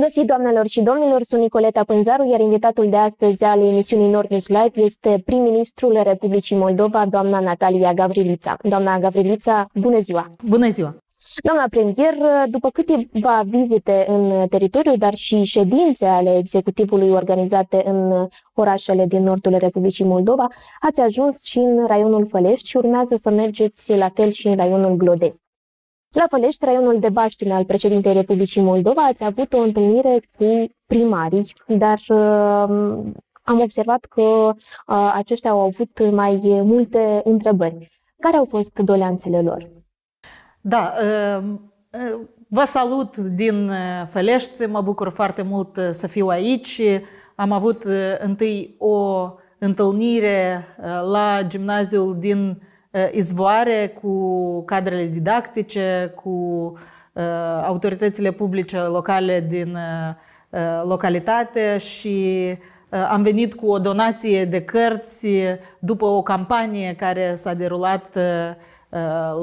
găsit, doamnelor și domnilor, sunt Nicoleta Pânzaru, iar invitatul de astăzi al emisiunii Nord News Live este prim-ministrul Republicii Moldova, doamna Natalia Gavrilița. Doamna Gavrilița, bună ziua! Bună ziua! Doamna premier, după câteva vizite în teritoriu, dar și ședințe ale executivului organizate în orașele din nordul Republicii Moldova, ați ajuns și în raionul Fălești și urmează să mergeți la fel și în raionul Glodeni. La Fălești, raionul de Baștină al președintei Republicii Moldova, ați avut o întâlnire cu primarii, dar uh, am observat că uh, aceștia au avut mai multe întrebări. Care au fost doleanțele lor? Da, uh, uh vă salut din uh, Fălești, mă bucur foarte mult uh, să fiu aici. Am avut întâi o întâlnire la gimnaziul din Uh, izvoare cu cadrele didactice, cu uh, autoritățile publice locale din uh, localitate și am venit cu o donație de cărți după o campanie care s-a derulat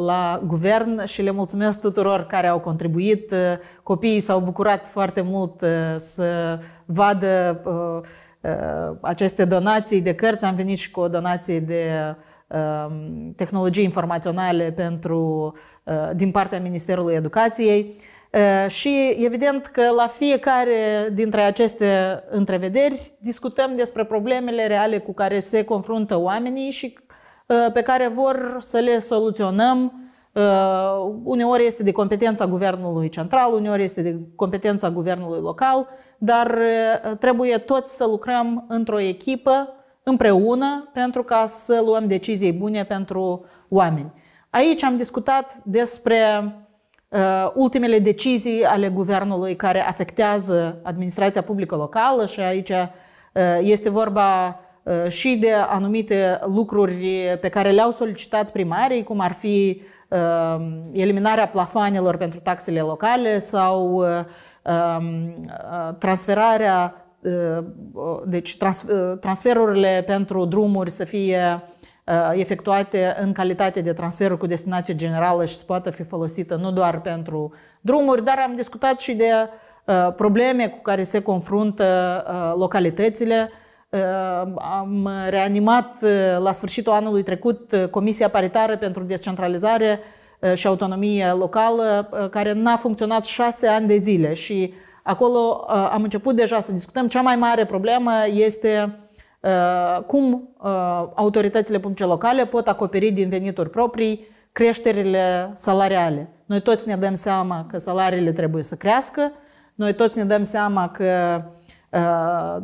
la guvern și le mulțumesc tuturor care au contribuit. Copiii s-au bucurat foarte mult să vadă aceste donații de cărți. Am venit și cu o donație de Um, tehnologii informaționale pentru, uh, din partea Ministerului Educației. Uh, și evident că la fiecare dintre aceste întrevederi discutăm despre problemele reale cu care se confruntă oamenii și uh, pe care vor să le soluționăm uneori este de competența guvernului central, uneori este de competența guvernului local, dar trebuie toți să lucrăm într-o echipă împreună pentru ca să luăm decizii bune pentru oameni. Aici am discutat despre uh, ultimele decizii ale guvernului care afectează administrația publică locală și aici uh, este vorba uh, și de anumite lucruri pe care le-au solicitat primarii, cum ar fi uh, eliminarea plafoanelor pentru taxele locale sau uh, um, uh transferarea Uh, uh, deci uh, transferurile pentru drumuri să fie efectuate în calitate de transferuri cu destinație generală și să poată fi folosită nu doar pentru drumuri, dar am discutat și de probleme cu care se confruntă localitățile. Am reanimat la sfârșitul anului trecut Comisia Paritară pentru Descentralizare și Autonomie Locală, care n-a funcționat șase ani de zile și Acolo uh, am început deja să discutăm. Cea mai mare problemă este uh, cum uh, autoritățile publice locale pot acoperi din venituri proprii creșterile salariale. Noi toți ne dăm seama că salariile trebuie să crească, noi toți ne dăm seama că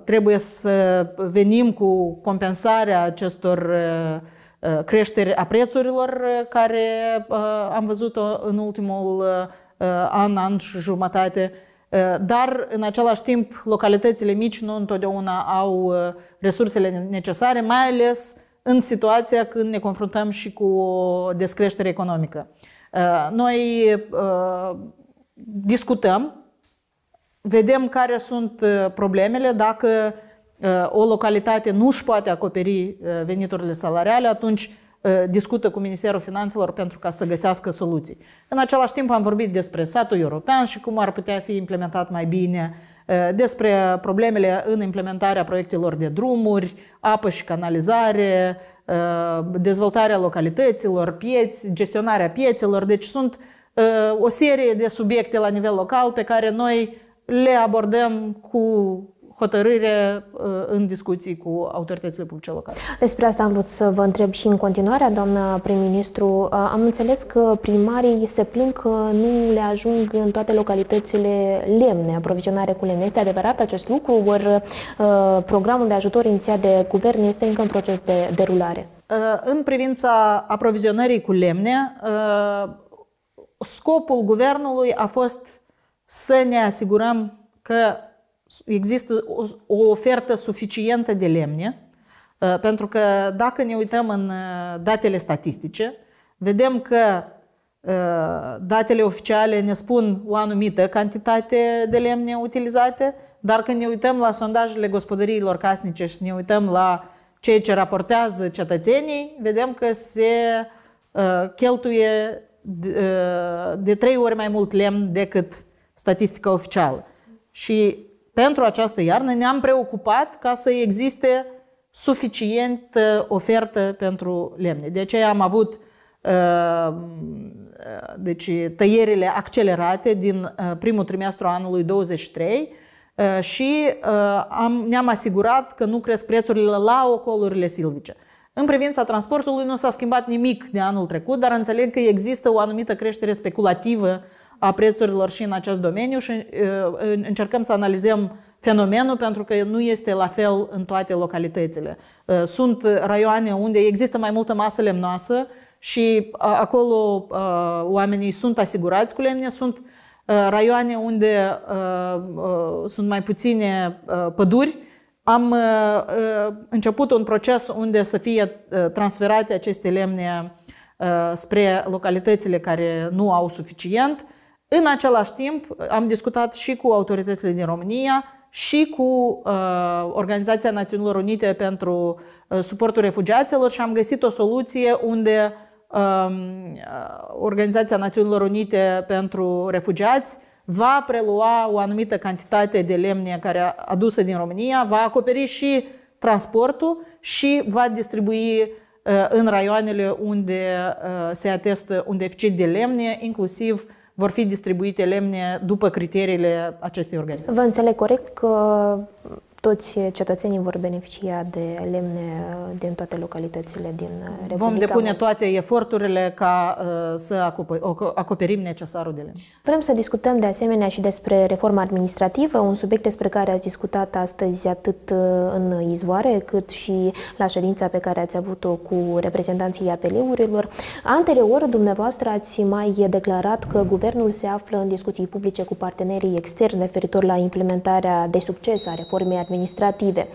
trebuie să venim cu compensarea acestor creșteri a prețurilor care am văzut-o în ultimul an, an și jumătate. Ă, dar, în același timp, localitățile mici nu întotdeauna au ă, resursele necesare, mai ales în situația când ne confruntăm și cu o descreștere economică. Ă, noi discutăm, vedem care sunt problemele, dacă o localitate nu își poate acoperi veniturile salariale, atunci Ă, discută cu Ministerul Finanțelor pentru ca să găsească soluții. În același timp am vorbit despre satul european și cum ar putea fi implementat mai bine, ă, despre problemele în implementarea proiectelor de drumuri, apă și canalizare, ă, dezvoltarea localităților, pieți, gestionarea piețelor. Deci sunt o serie de subiecte la nivel local pe care noi le abordăm cu hotărâre uh, în discuții cu autoritățile publice locale. Despre asta am vrut să vă întreb și în continuare, doamna prim-ministru. Uh, am înțeles că primarii se plâng că nu le ajung în toate localitățile lemne, aprovizionare cu lemne. Este adevărat acest lucru? Ori uh, programul de ajutor inițiat de guvern este încă în proces de derulare? În privința aprovizionării cu lemne, scopul guvernului a fost să ne asigurăm că există o, ofertă suficientă de lemne, uh, pentru că dacă ne uităm în uh, datele statistice, vedem că uh, datele oficiale ne spun o anumită cantitate de lemne utilizate, dar când ne uităm la sondajele gospodăriilor casnice și ne uităm la ceea ce raportează cetățenii, vedem că se cheltuie de trei ori mai mult lemn decât statistica oficială. Și pentru această iarnă ne-am preocupat ca să existe suficient uh, ofertă pentru lemne. De aceea am avut uh, uh, deci, tăierile accelerate din primul trimestru anului 23 și am, ne-am asigurat că nu cresc prețurile la ocolurile silvice. În privința transportului nu s-a schimbat nimic de anul trecut, dar înțeleg că există o anumită creștere speculativă uh, a prețurilor și în acest domeniu și încercăm să analizăm fenomenul pentru că nu este la fel în toate localitățile. Sunt raioane unde există mai multă masă lemnoasă și acolo oamenii sunt asigurați cu lemne, sunt raioane unde sunt mai puține păduri, am început un proces unde să fie transferate aceste lemne spre localitățile care nu au suficient în același timp, am discutat și cu autoritățile din România, și cu uh, Organizația Națiunilor Unite pentru uh, suportul refugiaților și am găsit o soluție unde um, uh, Organizația Națiunilor Unite pentru refugiați va prelua o anumită cantitate de lemne care a adusă din România, va acoperi și transportul și va distribui uh, în raioanele unde uh, se atestă un deficit de lemne, inclusiv uh, vor fi distribuite lemne după criteriile acestei organizații. Vă înțeleg corect că toți cetățenii vor beneficia de lemne uh, din toate localitățile din uh, Republica. Vom depune toate eforturile ca uh, să acoperim necesarul de lemn. Vrem să discutăm de asemenea și despre reforma administrativă, un subiect despre care ați discutat astăzi atât în izvoare, cât și la ședința pe care ați avut-o cu reprezentanții apl Anterior, dumneavoastră ați mai declarat că guvernul se află în discuții publice cu partenerii externi referitor la implementarea de succes a reformei administrative administrative.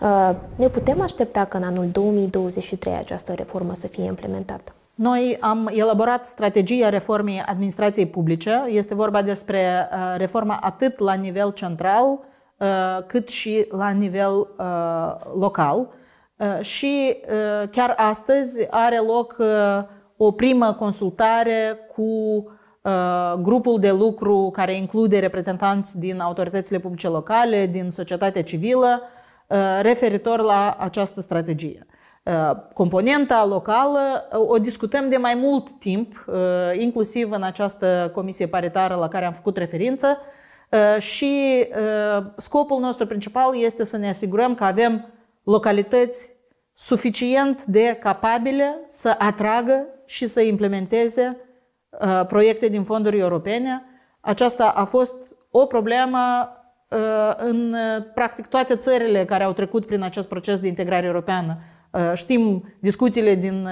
Uh, ne putem aștepta că în anul 2023 această reformă să fie implementată? Noi am elaborat strategia reformei administrației publice. Este vorba despre uh, reforma atât la nivel central, uh, cât și la nivel local. Și chiar astăzi are loc o primă consultare cu Uh, grupul de lucru care include reprezentanți din autoritățile publice locale, din societatea civilă, uh, referitor la această strategie. Uh, componenta locală o discutăm de mai mult timp, inclusiv în această comisie paritară la care am făcut referință, și scopul nostru principal este să ne asigurăm că avem localități suficient de capabile să atragă și să implementeze Uh, proiecte din fonduri europene. Aceasta a fost o problemă uh, în uh, practic toate țările care au trecut prin acest proces de integrare europeană. Știm discuțiile din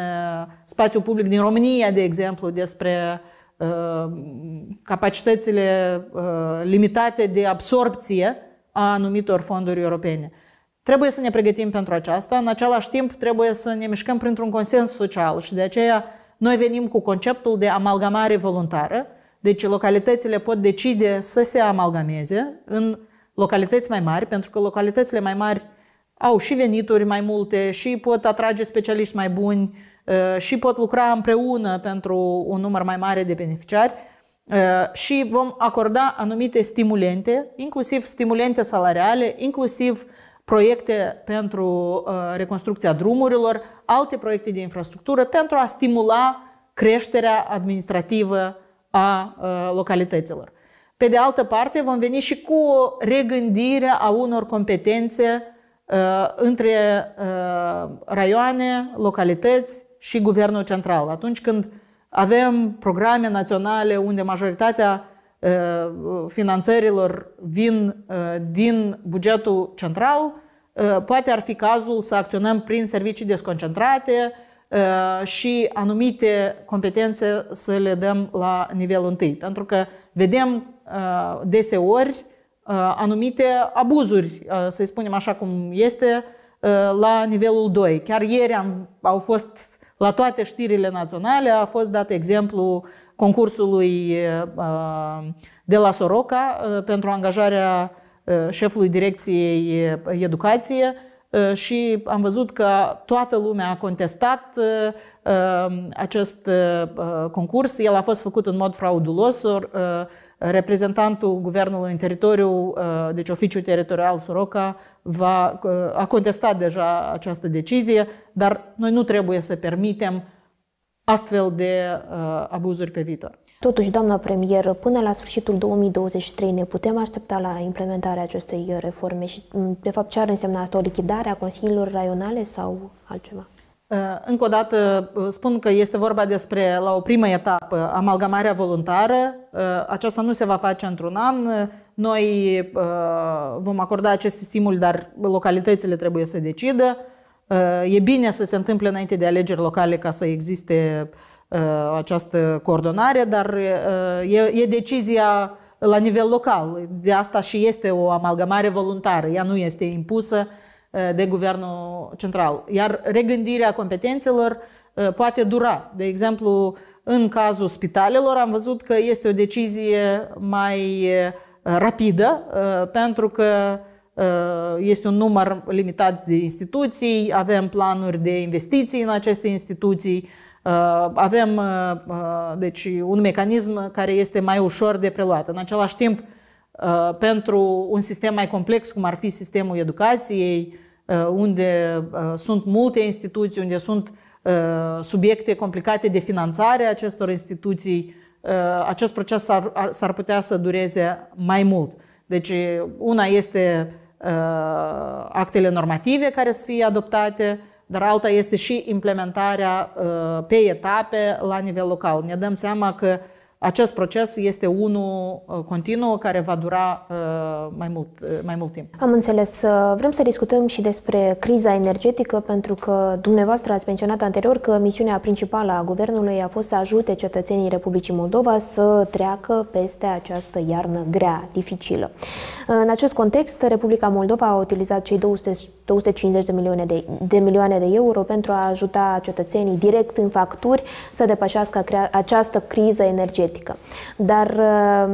spațiul public din România, de exemplu, despre capacitățile limitate de absorpție a anumitor fonduri europene. Trebuie să ne pregătim pentru aceasta, în același timp trebuie să ne mișcăm printr-un consens social și de aceea noi venim cu conceptul de amalgamare voluntară, deci localitățile pot decide să se amalgameze în localități mai mari, pentru că localitățile mai mari au și venituri mai multe, și pot atrage specialiști mai buni, uh, și pot lucra împreună pentru un număr mai mare de beneficiari uh, și vom acorda anumite stimulente, inclusiv stimulente salariale, inclusiv uh, proiecte pentru uh, reconstrucția drumurilor, alte proiecte de infrastructură pentru a stimula creșterea administrativă a uh, localităților. Pe de altă parte, vom veni și cu o regândire a unor competențe uh, între raioane, localități și guvernul central. Atunci când avem programe naționale unde majoritatea finanțărilor vin uh, din bugetul central, uh, poate ar fi cazul să acționăm prin servicii desconcentrate uh, și anumite competențe să le dăm la nivelul întâi. Pentru că vedem deseori anumite abuzuri, să-i spunem așa cum este, la nivelul 2. Chiar ieri am, au fost la toate știrile naționale a fost dat exemplu concursului de la Soroca pentru angajarea șefului direcției educație, Uh, și am văzut că toată lumea a contestat uh, uh, acest concurs. El a fost făcut în mod fraudulos. reprezentantul guvernului în teritoriu, deci oficiul teritorial Soroca, va, a contestat deja această decizie, dar noi nu trebuie să permitem astfel de abuzuri pe viitor. Totuși, doamna premier, până la sfârșitul 2023 ne putem aștepta la implementarea acestei reforme și, mm, de fapt, ce ar însemna asta? O lichidare a consiliilor raionale sau altceva? Uh, încă o dată uh, spun că este vorba despre, la o primă etapă, amalgamarea voluntară. Uh, aceasta nu se va face într-un an. Noi vom acorda acest stimul, dar localitățile trebuie să decidă. E bine să se întâmple înainte de alegeri locale ca să existe Uh, această coordonare, dar uh, e, e decizia la nivel local. De asta și este o amalgamare voluntară. Ea nu este impusă uh, de guvernul central. Iar regândirea competențelor poate dura. De exemplu, în cazul spitalelor am văzut că este o decizie mai rapidă pentru că este un număr limitat de instituții, avem planuri de investiții în aceste instituții, Uh, avem uh, uh, deci, un mecanism care este mai ușor de preluat. În același timp, pentru un sistem mai complex, cum ar fi sistemul educației, unde sunt multe instituții, unde sunt subiecte complicate de finanțare a acestor instituții, acest proces s-ar, s-ar putea să dureze mai mult. Deci, una este actele normative care să fie adoptate, dar alta este și implementarea uh, pe etape la nivel local. Ne dăm seama că acest proces este unul uh, continuu care va dura uh, mai mult, uh, mai mult timp. Am înțeles. Vrem să discutăm și despre criza energetică, pentru că dumneavoastră ați menționat anterior că misiunea principală a guvernului a fost să ajute cetățenii Republicii Moldova să treacă peste această iarnă grea, dificilă. În acest context, Republica Moldova a utilizat cei 200, 250 de milioane de, de milioane de euro pentru a ajuta cetățenii direct în facturi să depășească această criză energetică energetică. Dar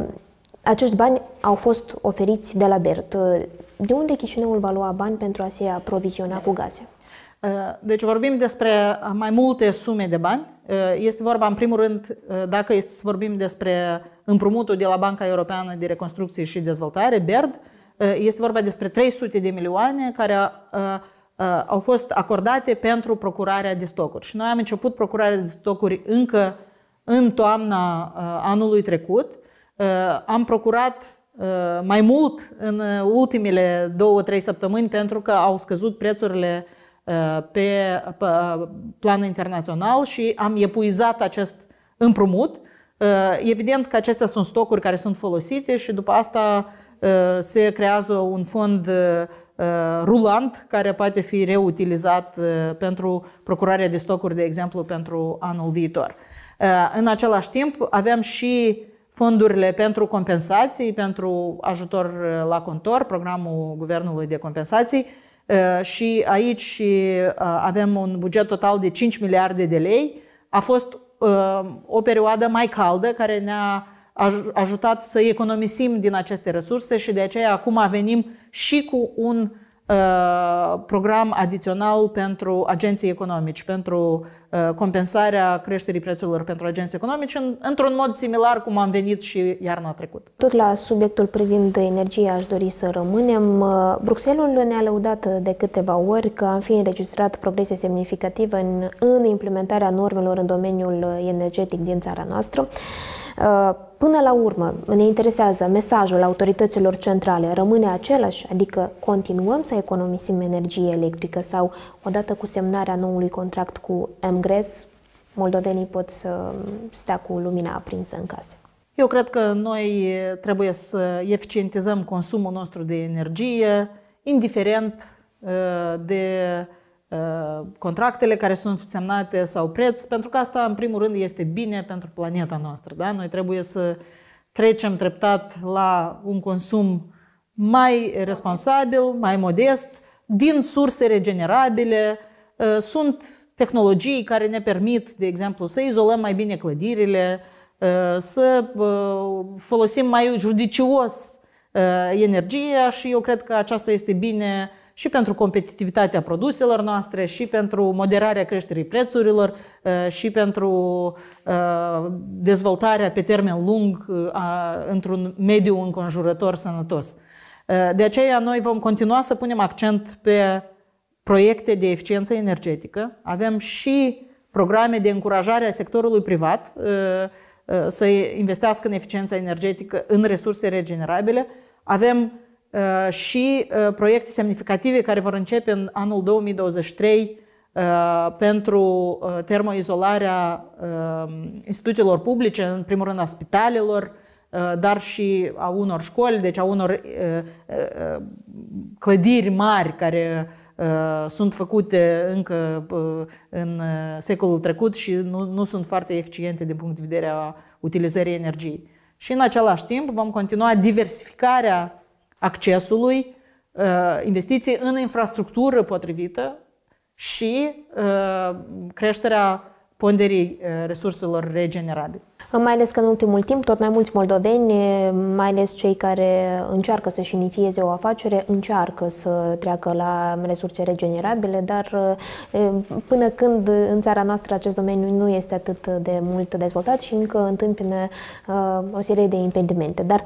uh, acești bani au fost oferiți de la BERT. Uh, de unde Chișinăul va lua bani pentru a se aproviziona cu gaze? Uh, deci vorbim despre mai multe sume de bani. Este vorba, în primul rând, dacă este să vorbim despre împrumutul de la Banca Europeană de Reconstrucție și Dezvoltare, BERD, este vorba despre 300 de milioane care au fost acordate pentru procurarea de stocuri. Și noi am început procurarea de stocuri încă în toamna uh, anului trecut. Uh, am procurat uh, mai mult în ultimele două-trei săptămâni pentru că au scăzut prețurile pe plan internațional și am epuizat acest împrumut. Evident că acestea sunt stocuri care sunt folosite și după asta se creează un fond rulant care poate fi reutilizat pentru procurarea de stocuri, de exemplu, pentru anul viitor. Uh, în același timp, avem și fondurile pentru compensații, pentru ajutor uh, la contor, programul Guvernului de Compensații, uh, și aici avem un buget total de 5 miliarde de lei. A fost o perioadă mai caldă care ne-a ajutat să economisim din aceste resurse și de aceea acum venim și cu un uh, Uh, program adițional pentru agenții economici, pentru uh, compensarea creșterii prețurilor pentru agenții economici, într-un mod similar cum am venit și iarna trecută. Tot la subiectul privind energia aș dori să rămânem. Uh, Bruxelles ne-a lăudat de câteva ori că am fi înregistrat progrese semnificative în, în implementarea normelor în domeniul energetic din țara noastră. Până la urmă, ne interesează mesajul autorităților centrale, rămâne același, adică continuăm să economisim energie electrică sau odată cu semnarea noului contract cu MGRES, moldovenii pot să stea cu lumina aprinsă în case. Eu cred că noi trebuie să eficientizăm consumul nostru de energie, indiferent uh, de Uh, contractele care sunt semnate sau preț, pentru că asta, în primul rând, este bine pentru planeta noastră. Da? Noi trebuie să trecem treptat la un consum mai responsabil, mai modest, din surse regenerabile. Uh, sunt tehnologii care ne permit, de exemplu, să izolăm mai bine clădirile, uh, să folosim mai judicios energia și eu cred că aceasta este bine și pentru competitivitatea produselor noastre, și pentru moderarea creșterii prețurilor, uh, și pentru uh, dezvoltarea pe termen lung uh, într-un mediu înconjurător sănătos. De aceea noi vom continua să punem accent pe proiecte de eficiență energetică. Avem și programe de încurajare a sectorului privat să investească în eficiența energetică, în resurse regenerabile. Avem Uh, și uh, proiecte semnificative care vor începe în anul 2023 uh, pentru termoizolarea instituțiilor publice, în primul rând a spitalelor, dar și a unor școli, deci a unor clădiri mari care sunt făcute încă în secolul trecut și nu, nu sunt foarte eficiente din punct de vedere a utilizării energiei. Și în același timp vom continua diversificarea accesului, uh, investiții în infrastructură potrivită și uh, creșterea ponderii uh, resurselor regenerabile. Mai ales că în ultimul timp, tot mai mulți moldoveni, mai ales cei care încearcă să-și inițieze o afacere, încearcă să treacă la resurse regenerabile, dar uh, până când în țara noastră acest domeniu nu este atât de mult dezvoltat și încă întâmpină uh, o serie de impedimente. Dar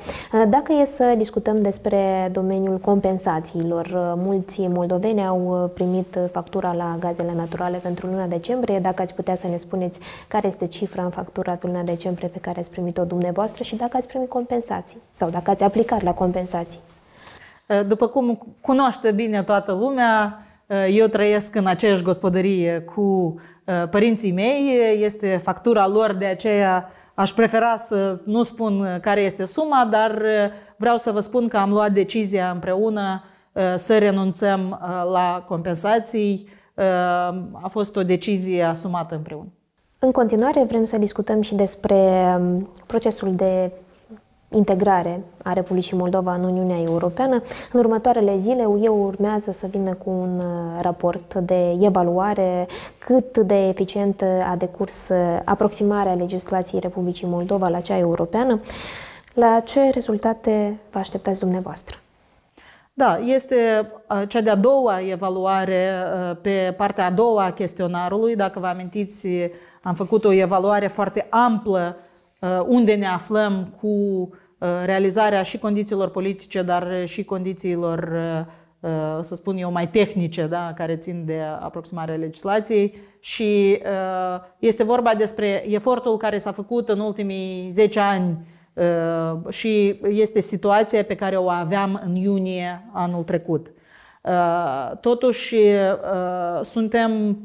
dacă e să discutăm despre domeniul compensațiilor, mulți moldoveni au primit factura la gazele naturale pentru luna decembrie, dacă ați putea să ne spuneți spuneți care este cifra în factura pe luna decembrie pe care ați primit-o dumneavoastră și dacă ați primit compensații sau dacă ați aplicat la compensații. Uh, după cum cunoaște bine toată lumea, uh, eu trăiesc în aceeași gospodărie cu uh, părinții mei, este factura lor, de aceea aș prefera să nu spun care este suma, dar vreau să vă spun că am luat decizia împreună să renunțăm la compensații. A fost o decizie asumată împreună. În continuare vrem să discutăm și despre um, procesul de integrare a Republicii Moldova în Uniunea Europeană. În următoarele zile, UE urmează să vină cu un uh, raport de evaluare cât de eficient uh, a decurs uh, aproximarea legislației Republicii Moldova la cea europeană. La ce rezultate vă așteptați dumneavoastră? Da, este cea de-a doua evaluare pe partea a doua a chestionarului. Dacă vă amintiți, am făcut o evaluare foarte amplă unde ne aflăm cu realizarea și condițiilor politice, dar și condițiilor, să spun eu, mai tehnice, da, care țin de aproximarea legislației. Și este vorba despre efortul care s-a făcut în ultimii 10 ani Uh, și este situația pe care o aveam în iunie anul trecut. Uh, totuși, uh, suntem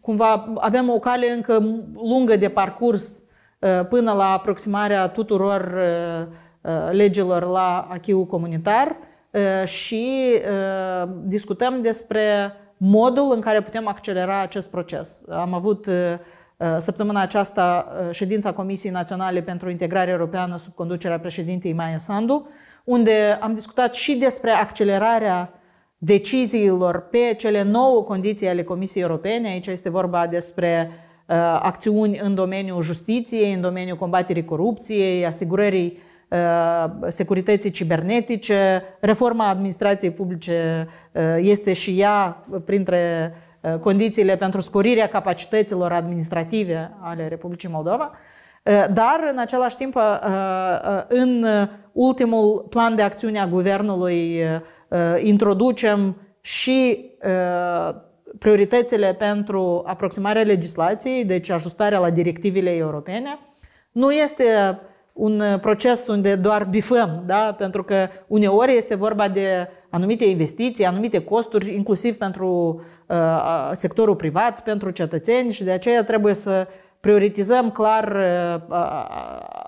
cumva, avem o cale încă lungă de parcurs până la aproximarea tuturor legilor la achiu comunitar și discutăm despre modul în care putem accelera acest proces. Am avut uh, Uh, săptămâna aceasta, uh, ședința Comisiei Naționale pentru Integrare Europeană sub conducerea președintei Maia Sandu, unde am discutat și despre accelerarea deciziilor pe cele nouă condiții ale Comisiei Europene. Aici este vorba despre uh, acțiuni în domeniul justiției, în domeniul combaterii corupției, asigurării uh, securității cibernetice. Reforma administrației publice uh, este și ea printre Uh, condițiile pentru sporirea capacităților administrative ale Republicii Moldova, uh, dar în același timp uh, în ultimul plan de acțiune a guvernului introducem și prioritățile pentru aproximarea legislației, deci ajustarea la directivele europene. Nu este un proces unde doar bifăm, da? pentru că uneori este vorba de uh, anumite investiții, anumite costuri, inclusiv pentru uh, sectorul privat, pentru cetățeni și de aceea trebuie să prioritizăm clar uh,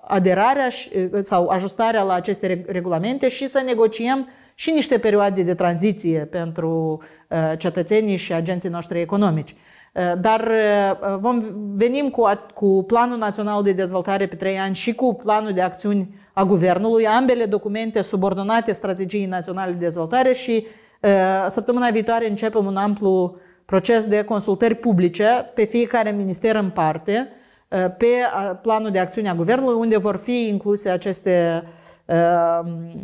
aderarea și, uh, sau ajustarea la aceste regulamente și să negociem și niște perioade de tranziție pentru uh, cetățenii și agenții noștri economici. Eh, dar eh, vom venim cu, cu Planul Național de Dezvoltare pe 3 ani și cu Planul de Acțiuni a Guvernului, ambele documente subordonate Strategiei Naționale de Dezvoltare și eh, săptămâna viitoare începem un amplu proces de consultări publice pe fiecare minister în parte, pe planul de acțiune a Guvernului, unde vor fi incluse aceste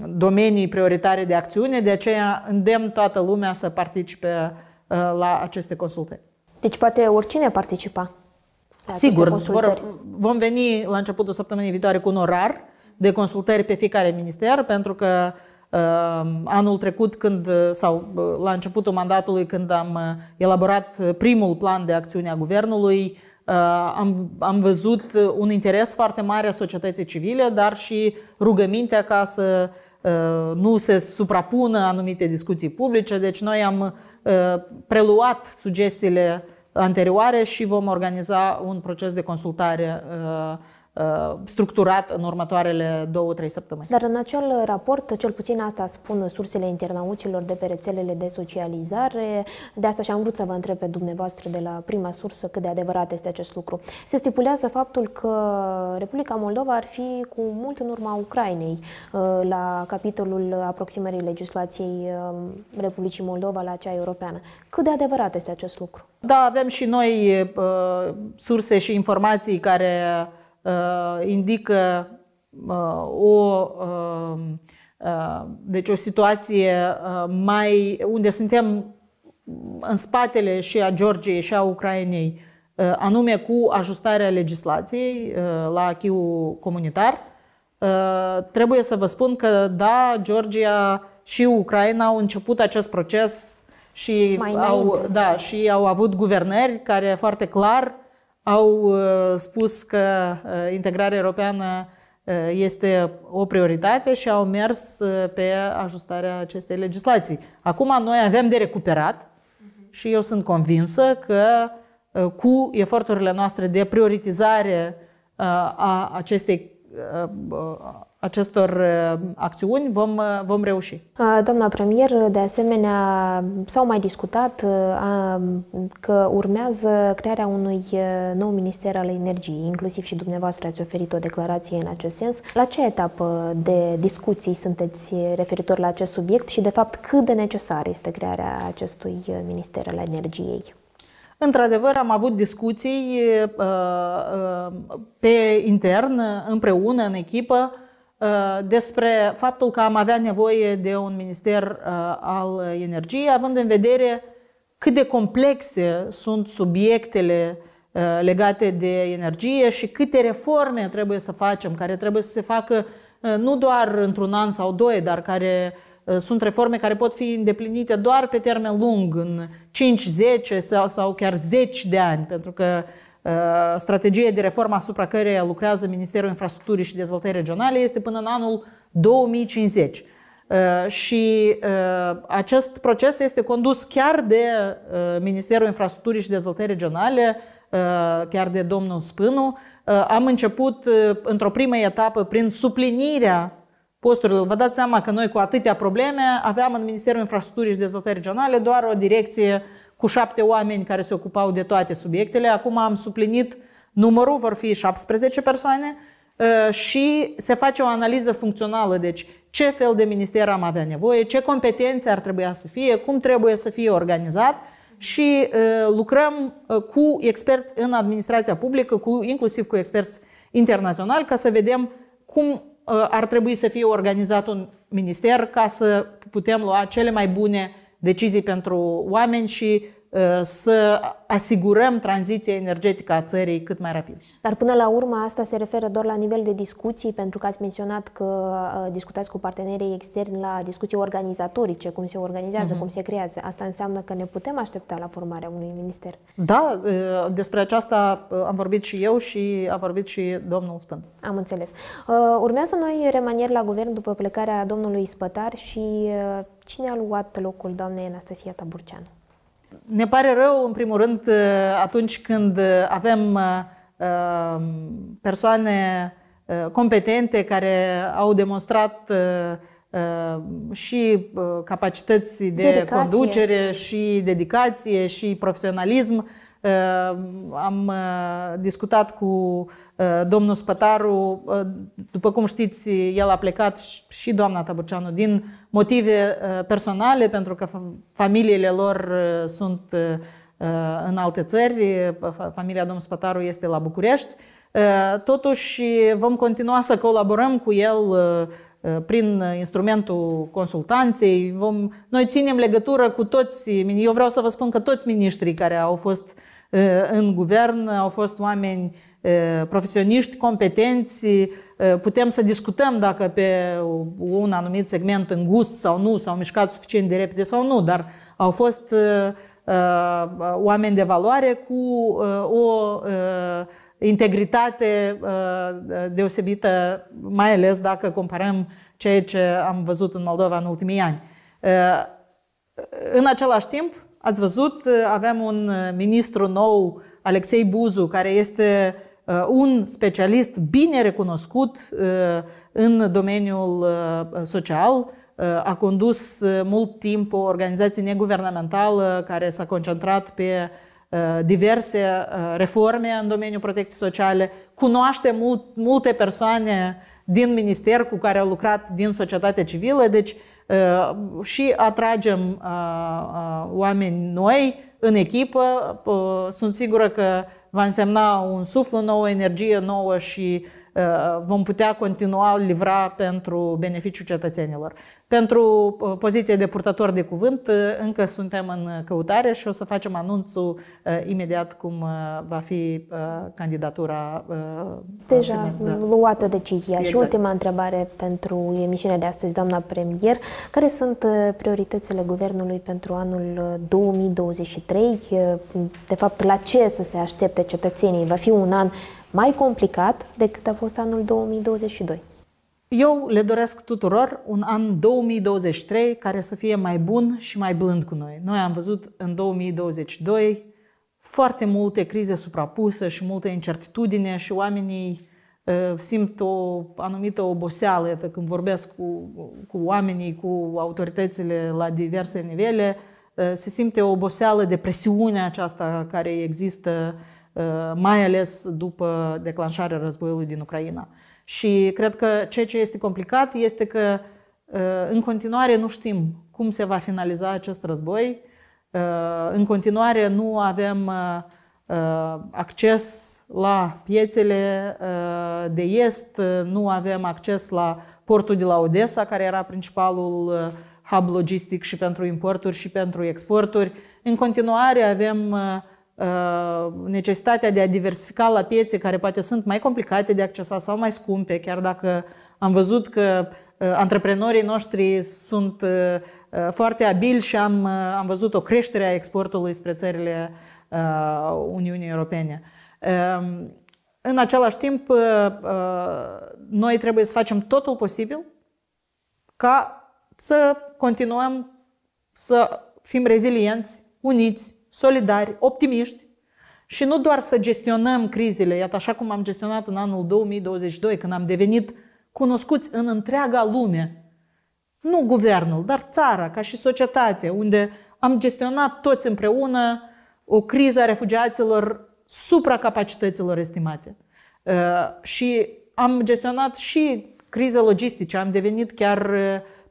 domenii prioritare de acțiune, de aceea îndemn toată lumea să participe la aceste consultări. Deci poate oricine participa. Sigur, vor, vom veni la începutul săptămânii viitoare cu un orar de consultări pe fiecare minister, pentru că uh, anul trecut, când, uh, sau uh, la începutul mandatului, când am uh, elaborat primul plan de acțiune a guvernului, uh, am, am văzut un interes foarte mare a societății civile, dar și rugămintea ca să nu se suprapună anumite discuții publice, deci noi am preluat sugestiile anterioare și vom organiza un proces de consultare uh, Uh, structurat în următoarele două-trei săptămâni. Dar în acel raport, cel puțin asta spun sursele internauților de pe rețelele de socializare, de asta și-am vrut să vă întreb pe dumneavoastră de la prima sursă cât de adevărat este acest lucru. Se stipulează faptul că Republica Moldova ar fi cu mult în urma Ucrainei uh, la capitolul aproximării legislației uh, Republicii Moldova la cea europeană. Cât de adevărat este acest lucru? Da, avem și noi uh, surse și informații care Uh, indică uh, o, um, uh, deci o situație mai unde suntem în spatele și a Georgiei și a Ucrainei, anume cu ajustarea legislației la achiul comunitar. Trebuie să vă spun că, da, Georgia și Ucraina au început acest proces și, mai au, da, și au avut guvernări care foarte clar au uh, spus că uh, integrarea europeană uh, este o prioritate și au mers pe ajustarea acestei legislații. Acum noi avem de recuperat și eu sunt convinsă că cu eforturile noastre de prioritizare a acestei acestor uh, acțiuni vom, uh, vom reuși. Uh, doamna premier, de asemenea, s-au mai discutat că urmează crearea unui nou minister al energiei, inclusiv și dumneavoastră ați oferit o declarație în acest sens. La ce etapă de discuții sunteți referitor la acest subiect și, de fapt, cât de necesară este crearea acestui minister al energiei? Într-adevăr, am avut discuții pe intern, împreună, în echipă, Uh, despre faptul că am avea nevoie de un minister uh, al energiei, având în vedere cât de complexe sunt subiectele uh, legate de energie și câte reforme trebuie să facem, care trebuie să se facă nu doar într-un an sau doi, dar care sunt reforme care pot fi îndeplinite doar pe termen lung, în 5, 10 sau, sau chiar 10 de ani, pentru că Uh, strategie de reformă asupra care lucrează Ministerul Infrastructurii și Dezvoltării Regionale este până în anul 2050. Uh, și uh, acest proces este condus chiar de Ministerul Infrastructurii și Dezvoltării Regionale, chiar de domnul Spânu. Am început într-o primă etapă prin suplinirea posturilor. Vă dați seama că noi cu atâtea probleme aveam în Ministerul Infrastructurii și Dezvoltării Regionale doar o direcție uh, cu șapte oameni care se ocupau de toate subiectele. Acum am suplinit numărul, vor fi 17 persoane ă, și se face o analiză funcțională, deci ce fel de minister am avea nevoie, ce competențe ar trebui să fie, cum trebuie să fie organizat și ă, lucrăm ă, cu experți în administrația publică, cu, inclusiv cu experți internaționali, ca să vedem cum ar trebui să fie organizat un minister ca să putem lua cele mai bune decizii pentru oameni și să asigurăm tranziția energetică a țării cât mai rapid. Dar până la urmă asta se referă doar la nivel de discuții, pentru că ați menționat că uh, discutați cu partenerii externi la discuții organizatorice, cum se organizează, uh-huh. cum se creează. Asta înseamnă că ne putem aștepta la formarea unui minister. Da, uh, despre aceasta uh, am vorbit și eu și a vorbit și domnul Spân. Am înțeles. Urmează noi remanier la guvern după plecarea domnului Spătar și cine a luat locul doamnei Anastasia Taburceanu? Ne pare rău, în primul rând, uh, atunci când uh, avem uh, um, persoane competente care au demonstrat și capacități de dedicație. conducere, și dedicație, și profesionalism am uh, discutat cu uh, domnul Spătaru, uh, după cum știți, el a plecat și doamna Taburceanu din motive personale, pentru că familiile lor sunt în alte țări, familia domnului Spătaru este la București. Totuși, vom continua să colaborăm cu el prin instrumentul consultanței. Vom, noi ținem legătură cu toți, eu vreau să vă spun că toți miniștrii care au fost Eh, în guvern au fost oameni eh, profesioniști, competenți, eh, putem să discutăm dacă pe un anumit segment îngust sau nu, s-au mișcat suficient de repede sau nu, dar au fost oameni de valoare cu o integritate deosebită, mai ales dacă comparăm ceea ce am văzut în Moldova în ultimii ani. În același timp, Ați văzut, uh, avem un uh, ministru nou, Alexei Buzu, care este uh, un specialist bine recunoscut în domeniul social, a condus mult timp o organizație neguvernamentală care s-a concentrat pe diverse reforme în domeniul protecției sociale, cunoaște mult, multe persoane din minister cu care au lucrat din societatea civilă, deci Uh, și atragem uh, uh, oameni noi în echipă. Sunt sigură că va însemna un suflu nou, energie nouă și uh, Uh, vom putea continua livra pentru beneficiul cetățenilor. Pentru uh, poziție de purtător de cuvânt, uh, încă suntem în căutare și o să facem anunțul imediat cum va fi candidatura. Deja da. luată decizia. Exact. Și ultima întrebare pentru emisiunea de astăzi, doamna premier. Care sunt prioritățile guvernului pentru anul 2023? De fapt, la ce să se aștepte cetățenii? Va fi un an mai complicat decât a fost anul 2022. Eu le doresc tuturor un an 2023 care să fie mai bun și mai blând cu noi. Noi am văzut în 2022 foarte multe crize suprapuse și multă incertitudine și oamenii uh, simt o anumită oboseală iată, când vorbesc cu, cu oamenii, cu autoritățile la diverse nivele, uh, se simte o oboseală de presiunea aceasta care există Eh, mai ales după declanșarea războiului din Ucraina. Și cred că ceea ce este complicat este că eh, în continuare nu știm cum se va finaliza acest război, eh, în continuare nu avem acces la piețele de est, nu avem acces la portul de la Odessa, care era principalul hub logistic și pentru importuri și pentru exporturi. În continuare avem Uh, necesitatea de a diversifica la piețe care poate sunt mai complicate de accesat sau mai scumpe, chiar dacă am văzut că uh, antreprenorii noștri sunt uh, foarte abili și am, am văzut o creștere a exportului spre țările Uniunii Europene. Um, în același timp, noi trebuie să facem totul posibil ca să continuăm să fim rezilienți, uniți, solidari, optimiști și nu doar să gestionăm crizele, iată așa cum am gestionat în anul 2022, când am devenit cunoscuți în întreaga lume, nu guvernul, dar țara, ca și societate, unde am gestionat toți împreună o criză a refugiaților supracapacităților estimate. Uh, și am gestionat și crize logistice, am devenit chiar uh,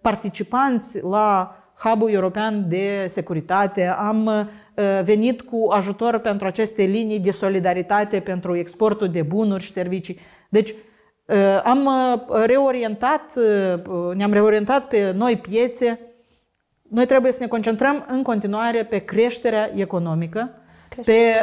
participanți la hub european de securitate, am uh, Uh, venit cu ajutor pentru aceste linii de solidaritate, pentru exportul de bunuri și servicii. Deci uh, am uh, reorientat, ne-am reorientat pe noi piețe. Noi trebuie să ne concentrăm în continuare pe creșterea economică, creșterea.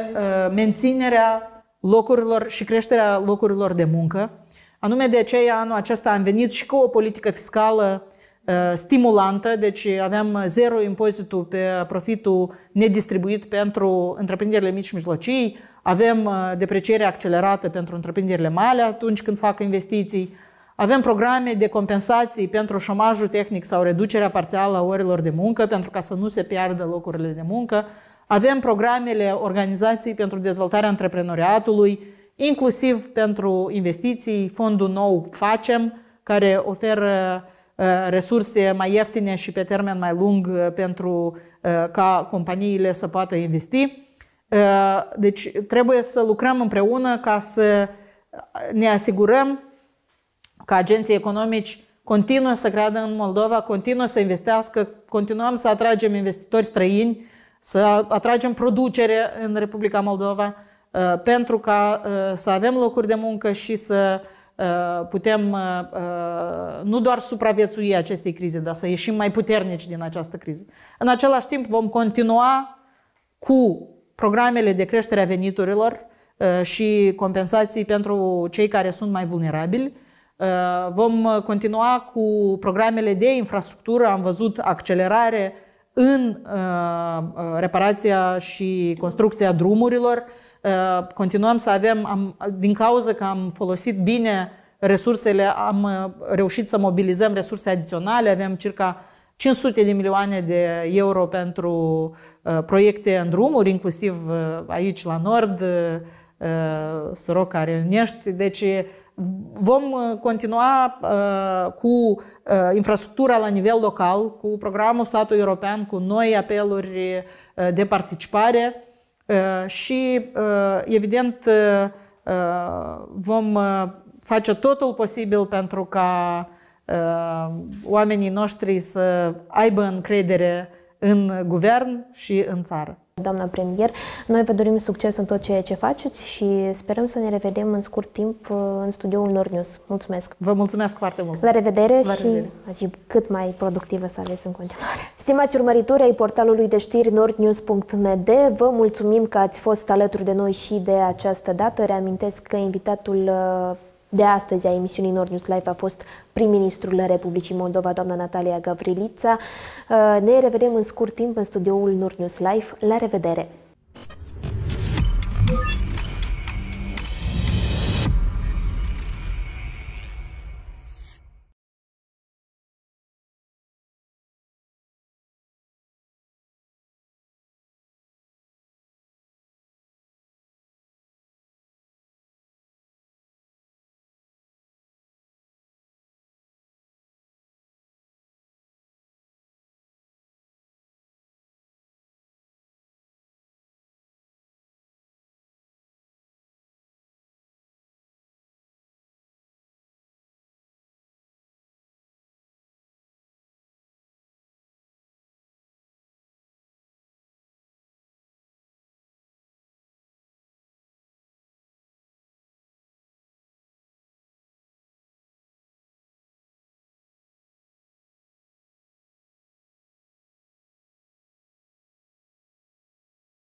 pe menținerea locurilor și creșterea locurilor de muncă. Anume de aceea anul acesta am venit și cu o politică fiscală uh, Uh, stimulantă, deci aveam zero impozitul pe profitul nedistribuit pentru întreprinderile mici și mijlocii, avem uh, depreciere accelerată pentru întreprinderile mari atunci când fac investiții, avem programe de compensații pentru șomajul tehnic sau reducerea parțială a orelor de muncă pentru ca să nu se piardă locurile de muncă, avem programele organizației pentru dezvoltarea antreprenoriatului, inclusiv pentru investiții, fondul nou Facem, care oferă uh, Uh, resurse mai ieftine și pe termen mai lung uh, pentru uh, ca companiile să poată investi. Deci trebuie să lucrăm împreună ca să ne asigurăm că agenții economici continuă să creadă în Moldova, continuă să investească, continuăm să atragem investitori străini, să atragem producere în Republica Moldova pentru ca să avem locuri de muncă și să Uh, putem uh, uh, nu doar supraviețui acestei crize, dar să ieșim mai puternici din această criză. În același timp vom continua cu programele de creștere a veniturilor și compensații pentru cei care sunt mai vulnerabili. Vom continua cu programele de infrastructură, am văzut accelerare în reparația și construcția drumurilor, Uh, continuăm să avem, am, din cauza că am folosit bine resursele, am uh, reușit să mobilizăm resurse adiționale, avem circa 500 de milioane de euro pentru uh, proiecte în drumuri, inclusiv aici la Nord, Soroca, Reunești. Deci vom continua cu infrastructura la nivel local, cu programul Satul European, cu noi apeluri de participare Uh, și, uh, evident, uh, vom face totul posibil pentru ca oamenii noștri să aibă încredere în guvern și în țară. Doamna premier, noi vă dorim succes în tot ceea ce faceți și sperăm să ne revedem în scurt timp uh, în studioul Nord News. Mulțumesc! Vă mulțumesc foarte mult! La revedere La și revedere. cât mai productivă să aveți în continuare. Stimați urmăritori ai portalului de știri nordnews.md, vă mulțumim că ați fost alături de noi și de această dată. Reamintesc că invitatul uh, de astăzi a emisiunii Nord News Live a fost prim-ministrul Republicii Moldova, doamna Natalia Gavrilița. Uh, ne revedem în scurt timp în studioul Nord News Live. La revedere!